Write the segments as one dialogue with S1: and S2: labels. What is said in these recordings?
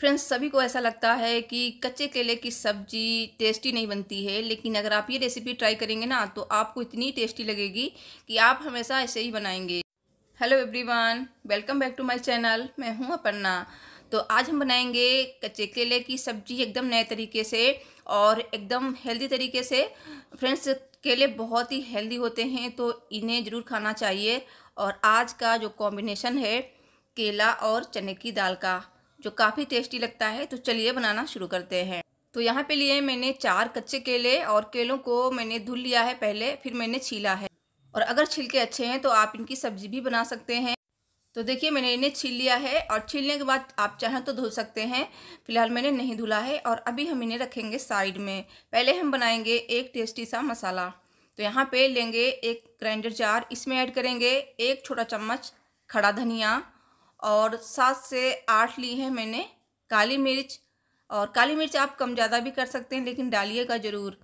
S1: friends सभी को ऐसा लगता है कि कच्चे केले की सब्ज़ी टेस्टी नहीं बनती है लेकिन अगर आप ये रेसिपी ट्राई करेंगे ना तो आपको इतनी टेस्टी लगेगी कि आप हमेशा ऐसे ही बनाएंगे hello everyone welcome back to my channel मैं हूं अपर्णा तो आज हम बनाएंगे कच्चे केले की सब्ज़ी एकदम नए तरीके से और एकदम हेल्दी तरीके से फ्रेंड्स केले बहुत ही हेल्दी होते हैं तो इन्हें ज़रूर खाना चाहिए और आज का जो कॉम्बिनेशन है केला और चने की दाल का जो काफ़ी टेस्टी लगता है तो चलिए बनाना शुरू करते हैं तो यहाँ पे लिए मैंने चार कच्चे केले और केलों को मैंने धुल लिया है पहले फिर मैंने छीला है और अगर छिलके अच्छे हैं तो आप इनकी सब्जी भी बना सकते हैं तो देखिए मैंने इन्हें छील लिया है और छीलने के बाद आप चाहें तो धुल सकते हैं फिलहाल मैंने नहीं धुला है और अभी हम इन्हें रखेंगे साइड में पहले हम बनाएंगे एक टेस्टी सा मसाला तो यहाँ पे लेंगे एक ग्राइंडर जार इसमें ऐड करेंगे एक छोटा चम्मच खड़ा धनिया और सात से आठ ली हैं मैंने काली मिर्च और काली मिर्च आप कम ज़्यादा भी कर सकते हैं लेकिन डालिएगा ज़रूर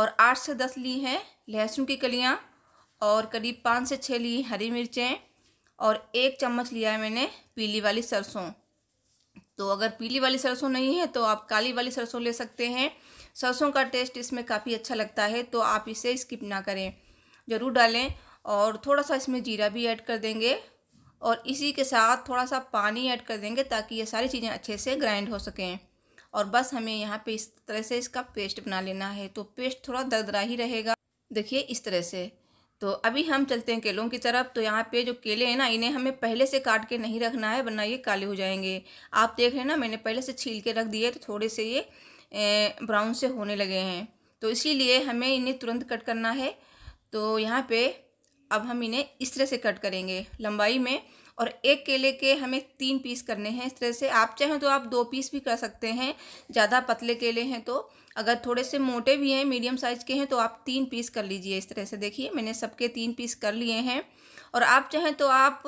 S1: और आठ से दस ली हैं लहसुन की कलियाँ और करीब पाँच से छः ली हरी मिर्चें और एक चम्मच लिया है मैंने पीली वाली सरसों तो अगर पीली वाली सरसों नहीं है तो आप काली वाली सरसों ले सकते हैं सरसों का टेस्ट इसमें काफ़ी अच्छा लगता है तो आप इसे स्किप ना करें ज़रूर डालें और थोड़ा सा इसमें जीरा भी ऐड कर देंगे और इसी के साथ थोड़ा सा पानी ऐड कर देंगे ताकि ये सारी चीज़ें अच्छे से ग्राइंड हो सकें और बस हमें यहाँ पे इस तरह से इसका पेस्ट बना लेना है तो पेस्ट थोड़ा दरदरा ही रहेगा देखिए इस तरह से तो अभी हम चलते हैं केलों की तरफ तो यहाँ पे जो केले हैं ना इन्हें हमें पहले से काट के नहीं रखना है वरना ये काले हो जाएंगे आप देख रहे हैं ना मैंने पहले से छील के रख दिए तो थोड़े से ये ब्राउन से होने लगे हैं तो इसीलिए हमें इन्हें तुरंत कट करना है तो यहाँ पे अब हम इन्हें इस तरह से कट करेंगे लंबाई में और एक केले के हमें तीन पीस करने हैं इस तरह से आप चाहें तो आप दो पीस भी कर सकते हैं ज़्यादा पतले केले हैं तो अगर थोड़े से मोटे भी हैं मीडियम साइज़ के हैं तो आप तीन पीस कर लीजिए इस तरह से देखिए मैंने सबके तीन पीस कर लिए हैं और आप चाहें तो आप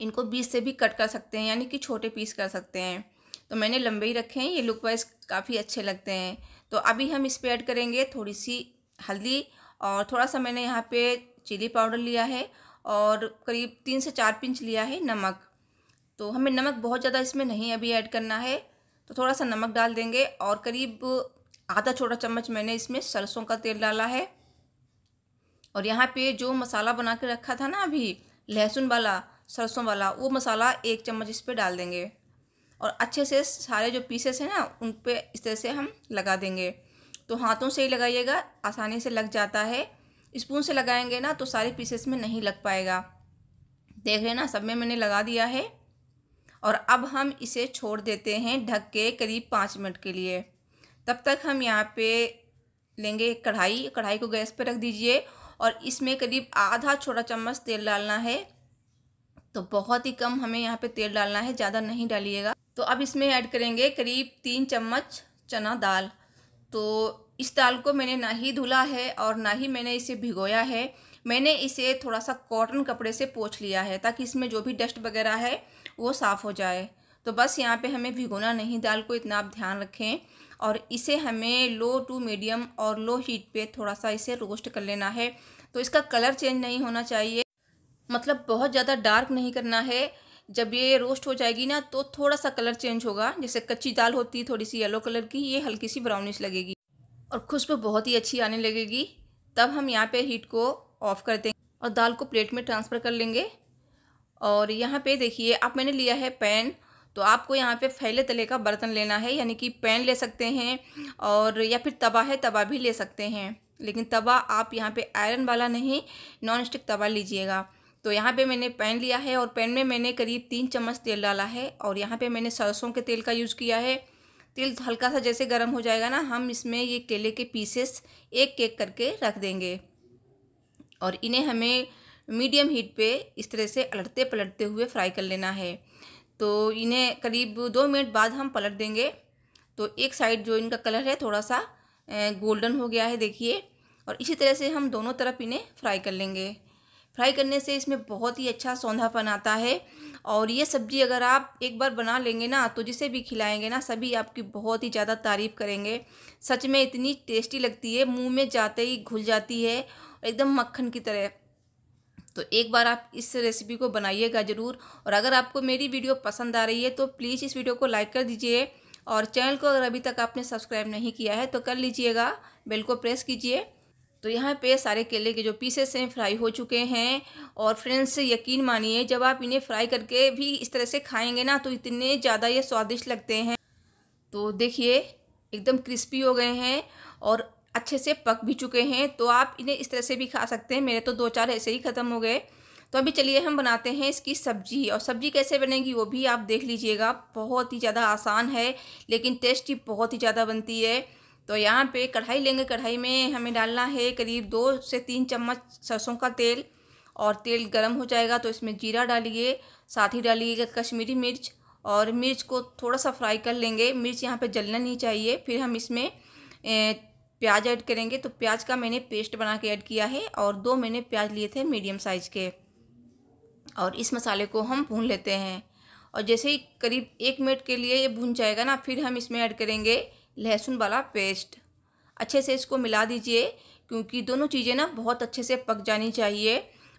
S1: इनको बीस से भी कट कर सकते हैं यानी कि छोटे पीस कर सकते हैं तो मैंने लंबे ही रखे हैं ये लुक वाइज काफ़ी अच्छे लगते हैं तो अभी हम इस पर ऐड करेंगे थोड़ी सी हल्दी और थोड़ा सा मैंने यहाँ पे चिली पाउडर लिया है और करीब तीन से चार पिंच लिया है नमक तो हमें नमक बहुत ज़्यादा इसमें नहीं अभी ऐड करना है तो थोड़ा सा नमक डाल देंगे और करीब आधा छोटा चम्मच मैंने इसमें सरसों का तेल डाला है और यहाँ पे जो मसाला बना के रखा था ना अभी लहसुन वाला सरसों वाला वो मसाला एक चम्मच इस पर डाल देंगे और अच्छे से सारे जो पीसेस हैं ना उन पर इस तरह से हम लगा देंगे तो हाथों से ही लगाइएगा आसानी से लग जाता है स्पून से लगाएंगे ना तो सारे पीसेस में नहीं लग पाएगा देख रहे ना सब में मैंने लगा दिया है और अब हम इसे छोड़ देते हैं ढक के करीब पाँच मिनट के लिए तब तक हम यहाँ पे लेंगे कढ़ाई कढ़ाई को गैस पर रख दीजिए और इसमें करीब आधा छोटा चम्मच तेल डालना है तो बहुत ही कम हमें यहाँ पे तेल डालना है ज़्यादा नहीं डालिएगा तो अब इसमें ऐड करेंगे करीब तीन चम्मच चना दाल तो इस दाल को मैंने ना ही धुला है और ना ही मैंने इसे भिगोया है मैंने इसे थोड़ा सा कॉटन कपड़े से पोछ लिया है ताकि इसमें जो भी डस्ट वगैरह है वो साफ़ हो जाए तो बस यहाँ पे हमें भिगोना नहीं दाल को इतना आप ध्यान रखें और इसे हमें लो टू मीडियम और लो हीट पे थोड़ा सा इसे रोस्ट कर लेना है तो इसका कलर चेंज नहीं होना चाहिए मतलब बहुत ज़्यादा डार्क नहीं करना है जब ये रोस्ट हो जाएगी ना तो थोड़ा सा कलर चेंज होगा जैसे कच्ची दाल होती है थोड़ी सी येलो कलर की ये हल्की सी ब्राउनिश लगेगी और खुशबू बहुत ही अच्छी आने लगेगी तब हम यहाँ पे हीट को ऑफ़ कर देंगे और दाल को प्लेट में ट्रांसफ़र कर लेंगे और यहाँ पे देखिए आप मैंने लिया है पैन तो आपको यहाँ पे फैले तले का बर्तन लेना है यानी कि पैन ले सकते हैं और या फिर तवा है तवा भी ले सकते हैं लेकिन तवा आप यहाँ पे आयरन वाला नहीं नॉन स्टिक तवा लीजिएगा तो यहाँ पे मैंने पैन लिया है और पैन में मैंने करीब तीन चम्मच तेल डाला है और यहाँ पे मैंने सरसों के तेल का यूज़ किया है तिल हल्का सा जैसे गर्म हो जाएगा ना हम इसमें ये केले के पीसेस एक केक करके रख देंगे और इन्हें हमें मीडियम हीट पे इस तरह से पलटते पलटते हुए फ्राई कर लेना है तो इन्हें करीब दो मिनट बाद हम पलट देंगे तो एक साइड जो इनका कलर है थोड़ा सा गोल्डन हो गया है देखिए और इसी तरह से हम दोनों तरफ इन्हें फ्राई कर लेंगे फ्राई करने से इसमें बहुत ही अच्छा सौंधापन आता है और ये सब्ज़ी अगर आप एक बार बना लेंगे ना तो जिसे भी खिलाएंगे ना सभी आपकी बहुत ही ज़्यादा तारीफ़ करेंगे सच में इतनी टेस्टी लगती है मुंह में जाते ही घुल जाती है एकदम मक्खन की तरह तो एक बार आप इस रेसिपी को बनाइएगा ज़रूर और अगर आपको मेरी वीडियो पसंद आ रही है तो प्लीज़ इस वीडियो को लाइक कर दीजिए और चैनल को अगर अभी तक आपने सब्सक्राइब नहीं किया है तो कर लीजिएगा बेल को प्रेस कीजिए तो यहाँ पे सारे केले के जो पीसेस हैं फ्राई हो चुके हैं और फ्रेंड्स यकीन मानिए जब आप इन्हें फ्राई करके भी इस तरह से खाएंगे ना तो इतने ज़्यादा ये स्वादिष्ट लगते हैं तो देखिए एकदम क्रिस्पी हो गए हैं और अच्छे से पक भी चुके हैं तो आप इन्हें इस तरह से भी खा सकते हैं मेरे तो दो चार ऐसे ही ख़त्म हो गए तो अभी चलिए हम बनाते हैं इसकी सब्जी और सब्जी कैसे बनेगी वो भी आप देख लीजिएगा बहुत ही ज़्यादा आसान है लेकिन टेस्टी बहुत ही ज़्यादा बनती है तो यहाँ पे कढ़ाई लेंगे कढ़ाई में हमें डालना है करीब दो से तीन चम्मच सरसों का तेल और तेल गर्म हो जाएगा तो इसमें जीरा डालिए साथ ही डालिएगा कश्मीरी मिर्च और मिर्च को थोड़ा सा फ्राई कर लेंगे मिर्च यहाँ पे जलना नहीं चाहिए फिर हम इसमें प्याज ऐड करेंगे तो प्याज का मैंने पेस्ट बना के ऐड किया है और दो मैंने प्याज लिए थे मीडियम साइज़ के और इस मसाले को हम भून लेते हैं और जैसे ही करीब एक मिनट के लिए ये भून जाएगा ना फिर हम इसमें ऐड करेंगे लहसुन वाला पेस्ट अच्छे से इसको मिला दीजिए क्योंकि दोनों चीज़ें ना बहुत अच्छे से पक जानी चाहिए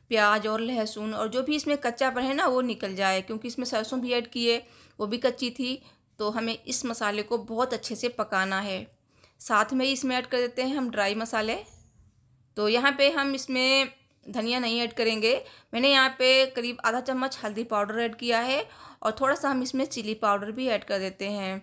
S1: प्याज और लहसुन और जो भी इसमें पर है ना वो निकल जाए क्योंकि इसमें सरसों भी ऐड किए वो भी कच्ची थी तो हमें इस मसाले को बहुत अच्छे से पकाना है साथ में इसमें ऐड कर देते हैं हम ड्राई मसाले तो यहाँ पे हम इसमें धनिया नहीं ऐड करेंगे मैंने यहाँ पे करीब आधा चम्मच हल्दी पाउडर ऐड किया है और थोड़ा सा हम इसमें चिली पाउडर भी ऐड कर देते हैं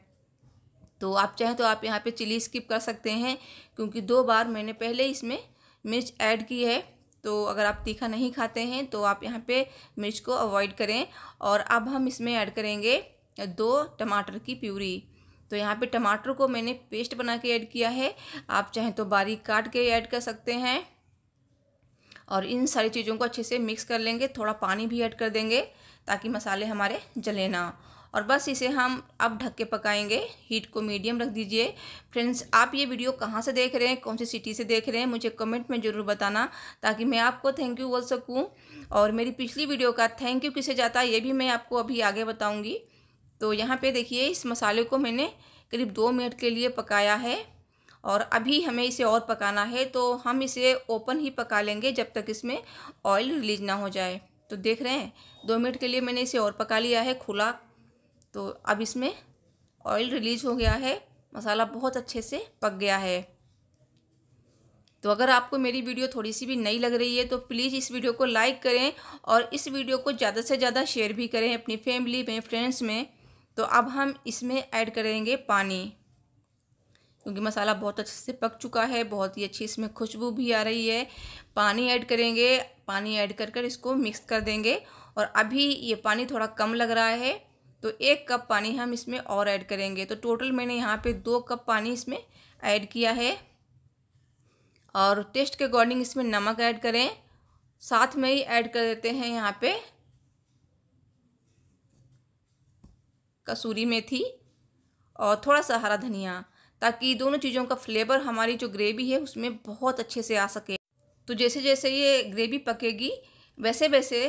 S1: तो आप चाहें तो आप यहाँ पे चिली स्किप कर सकते हैं क्योंकि दो बार मैंने पहले इसमें मिर्च ऐड की है तो अगर आप तीखा नहीं खाते हैं तो आप यहाँ पे मिर्च को अवॉइड करें और अब हम इसमें ऐड करेंगे दो टमाटर की प्यूरी तो यहाँ पे टमाटर को मैंने पेस्ट बना के ऐड किया है आप चाहें तो बारीक काट के ऐड कर सकते हैं और इन सारी चीज़ों को अच्छे से मिक्स कर लेंगे थोड़ा पानी भी ऐड कर देंगे ताकि मसाले हमारे जले ना और बस इसे हम अब ढक के पकाएंगे हीट को मीडियम रख दीजिए फ्रेंड्स आप ये वीडियो कहाँ से देख रहे हैं कौन सी सिटी से देख रहे हैं मुझे कमेंट में ज़रूर बताना ताकि मैं आपको थैंक यू बोल सकूँ और मेरी पिछली वीडियो का थैंक यू किसे जाता है ये भी मैं आपको अभी आगे बताऊँगी तो यहाँ पर देखिए इस मसाले को मैंने करीब दो मिनट के लिए पकाया है और अभी हमें इसे और पकाना है तो हम इसे ओपन ही पका लेंगे जब तक इसमें ऑयल रिलीज ना हो जाए तो देख रहे हैं दो मिनट के लिए मैंने इसे और पका लिया है खुला तो अब इसमें ऑयल रिलीज हो गया है मसाला बहुत अच्छे से पक गया है तो अगर आपको मेरी वीडियो थोड़ी सी भी नई लग रही है तो प्लीज़ इस वीडियो को लाइक करें और इस वीडियो को ज़्यादा से ज़्यादा शेयर भी करें अपनी फैमिली में फ्रेंड्स में तो अब हम इसमें ऐड करेंगे पानी क्योंकि मसाला बहुत अच्छे से पक चुका है बहुत ही अच्छी इसमें खुशबू भी आ रही है पानी ऐड करेंगे पानी ऐड कर कर इसको मिक्स कर देंगे और अभी ये पानी थोड़ा कम लग रहा है तो एक कप पानी हम इसमें और ऐड करेंगे तो टोटल मैंने यहाँ पे दो कप पानी इसमें ऐड किया है और टेस्ट के अकॉर्डिंग इसमें नमक ऐड करें साथ में ही ऐड कर देते हैं यहाँ पे कसूरी मेथी और थोड़ा सा हरा धनिया ताकि दोनों चीज़ों का फ्लेवर हमारी जो ग्रेवी है उसमें बहुत अच्छे से आ सके तो जैसे जैसे ये ग्रेवी पकेगी वैसे वैसे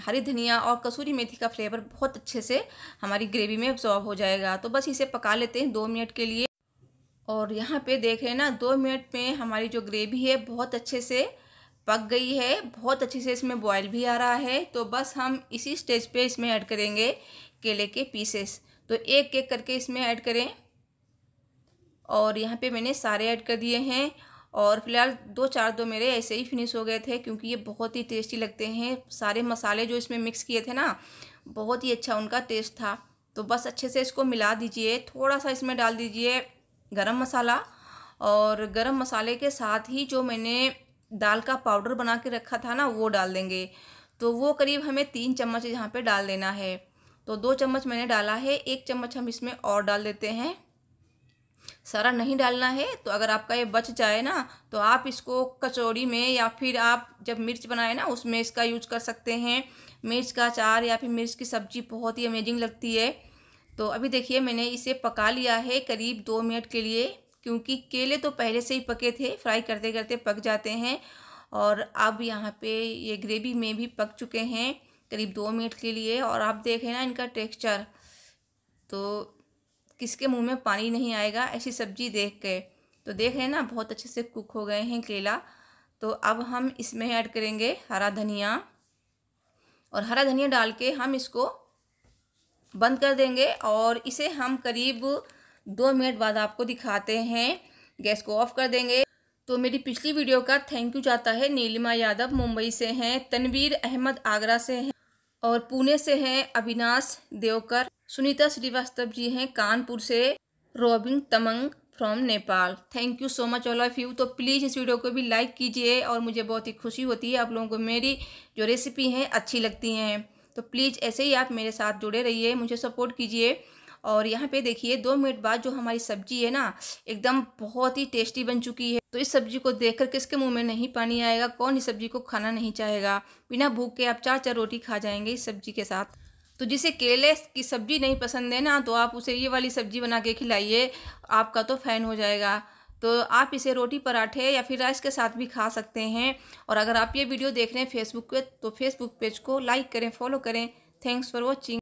S1: हरी धनिया और कसूरी मेथी का फ्लेवर बहुत अच्छे से हमारी ग्रेवी में एब्जॉर्ब हो जाएगा तो बस इसे पका लेते हैं दो मिनट के लिए और यहाँ पे देख रहे हैं ना दो मिनट में हमारी जो ग्रेवी है बहुत अच्छे से पक गई है बहुत अच्छे से इसमें बॉयल भी आ रहा है तो बस हम इसी स्टेज पे इसमें ऐड करेंगे केले के पीसेस तो एक एक करके इसमें ऐड करें और यहाँ पे मैंने सारे ऐड कर दिए हैं और फिलहाल दो चार दो मेरे ऐसे ही फिनिश हो गए थे क्योंकि ये बहुत ही टेस्टी लगते हैं सारे मसाले जो इसमें मिक्स किए थे ना बहुत ही अच्छा उनका टेस्ट था तो बस अच्छे से इसको मिला दीजिए थोड़ा सा इसमें डाल दीजिए गरम मसाला और गरम मसाले के साथ ही जो मैंने दाल का पाउडर बना के रखा था ना वो डाल देंगे तो वो करीब हमें तीन चम्मच यहाँ पे डाल देना है तो दो चम्मच मैंने डाला है एक चम्मच हम इसमें और डाल देते हैं सारा नहीं डालना है तो अगर आपका ये बच जाए ना तो आप इसको कचौड़ी में या फिर आप जब मिर्च बनाए ना उसमें इसका यूज कर सकते हैं मिर्च का अचार या फिर मिर्च की सब्ज़ी बहुत ही अमेजिंग लगती है तो अभी देखिए मैंने इसे पका लिया है करीब दो मिनट के लिए क्योंकि केले तो पहले से ही पके थे फ्राई करते करते पक जाते हैं और अब यहाँ पे ये ग्रेवी में भी पक चुके हैं करीब दो मिनट के लिए और आप देखें ना इनका टेक्सचर तो किसके मुंह में पानी नहीं आएगा ऐसी सब्जी देख के तो देख रहे हैं ना बहुत अच्छे से कुक हो गए हैं केला तो अब हम इसमें ऐड करेंगे हरा धनिया और हरा धनिया डाल के हम इसको बंद कर देंगे और इसे हम करीब दो मिनट बाद आपको दिखाते हैं गैस को ऑफ कर देंगे तो मेरी पिछली वीडियो का थैंक यू जाता है नीलिमा यादव मुंबई से हैं तनवीर अहमद आगरा से हैं और पुणे से हैं अविनाश देवकर सुनीता श्रीवास्तव जी हैं कानपुर से Robin Tamang from Nepal thank you so much all of you तो प्लीज़ इस वीडियो को भी लाइक कीजिए और मुझे बहुत ही खुशी होती है आप लोगों को मेरी जो रेसिपी हैं अच्छी लगती हैं तो प्लीज़ ऐसे ही आप मेरे साथ जुड़े रहिए मुझे सपोर्ट कीजिए और यहाँ पे देखिए दो मिनट बाद जो हमारी सब्जी है ना एकदम बहुत ही टेस्टी बन चुकी है तो इस सब्जी को देखकर किसके मुंह में नहीं पानी आएगा कौन इस सब्जी को खाना नहीं चाहेगा बिना भूख के आप चार चार रोटी खा जाएंगे इस सब्जी के साथ तो जिसे केले की सब्ज़ी नहीं पसंद है ना तो आप उसे ये वाली सब्ज़ी बना के खिलाइए आपका तो फ़ैन हो जाएगा तो आप इसे रोटी पराठे या फिर राइस के साथ भी खा सकते हैं और अगर आप ये वीडियो देख रहे हैं फेसबुक पे तो फेसबुक पेज को लाइक करें फॉलो करें थैंक्स फॉर वॉचिंग